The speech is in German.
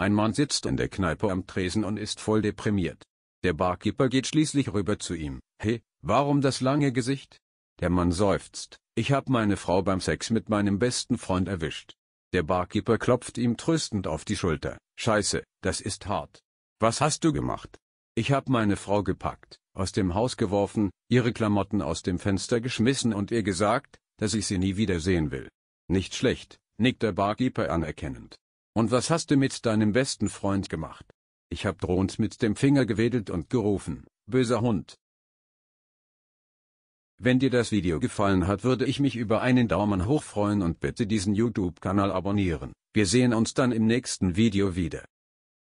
Ein Mann sitzt in der Kneipe am Tresen und ist voll deprimiert. Der Barkeeper geht schließlich rüber zu ihm. Hey, warum das lange Gesicht? Der Mann seufzt. Ich hab meine Frau beim Sex mit meinem besten Freund erwischt. Der Barkeeper klopft ihm tröstend auf die Schulter. Scheiße, das ist hart. Was hast du gemacht? Ich hab meine Frau gepackt, aus dem Haus geworfen, ihre Klamotten aus dem Fenster geschmissen und ihr gesagt, dass ich sie nie wiedersehen will. Nicht schlecht, nickt der Barkeeper anerkennend. Und was hast du mit deinem besten Freund gemacht? Ich hab drohend mit dem Finger gewedelt und gerufen, böser Hund. Wenn dir das Video gefallen hat, würde ich mich über einen Daumen hoch freuen und bitte diesen YouTube-Kanal abonnieren. Wir sehen uns dann im nächsten Video wieder.